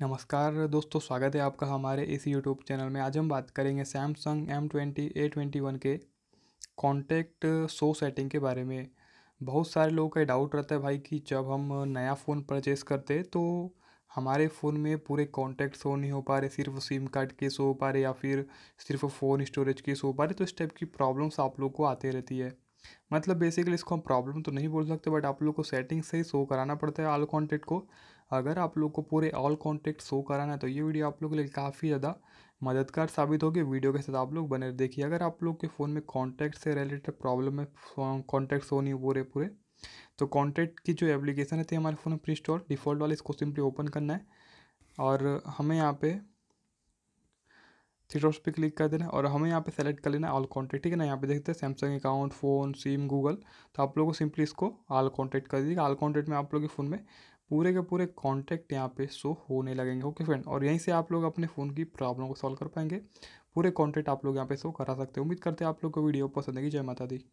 नमस्कार दोस्तों स्वागत है आपका हमारे इस यूट्यूब चैनल में आज हम बात करेंगे Samsung M twenty A twenty one के कॉन्टैक्ट शो सेटिंग के बारे में बहुत सारे लोगों का डाउट रहता है भाई कि जब हम नया फ़ोन परचेस करते तो हमारे फ़ोन में पूरे कॉन्टैक्ट शो नहीं हो पा रहे सिर्फ सिम कार्ड के शो हो पा रहे या फिर सिर्फ फ़ोन स्टोरेज के शो हो पा रहे तो इस टाइप की प्रॉब्लम्स आप लोग को आती रहती है मतलब बेसिकली इसको हम प्रॉब्लम तो नहीं बोल सकते बट आप लोग को सेटिंग से ही शो कराना पड़ता है आल कॉन्टैक्ट को अगर आप लोग को पूरे ऑल कॉन्टैक्ट शो कराना है तो ये वीडियो आप लोग के लिए काफ़ी ज़्यादा मददगार साबित होगी वीडियो के साथ आप लोग बने देखिए अगर आप लोग के फ़ोन में कॉन्टैक्ट से रिलेटेड प्रॉब्लम है कॉन्टैक्ट शो नहीं हो रहे पूरे तो कॉन्टैक्ट की जो एप्लीकेशन है हमारे फ़ोन में प्री स्टोर डिफ़ॉल्ट वाले इसको सिंपली ओपन करना है और हमें यहाँ पे थ्री डॉट्स पे क्लिक कर देना और हमें यहाँ पे सेलेक्ट कर लेना ऑल कॉन्टैक्ट ठीक है ना यहाँ पे देखते हैं Samsung account phone SIM Google तो आप लोगों को सिंपली इसको ऑल कॉन्टैक्ट कर दीजिएगा ऑल कॉन्टैक्ट में आप लोग के फ़ोन में पूरे के पूरे कॉन्टैक्ट यहाँ पे शो होने लगेंगे ओके फ्रेंड और यहीं से आप लोग अपने फ़ोन की प्रॉब्लम को सॉल्व कर पाएंगे पूरे कॉन्टैक्ट आप लोग यहाँ पे शो करा सकते हैं उम्मीद करते हैं आप लोग को वीडियो पसंद आएगी जय माता दी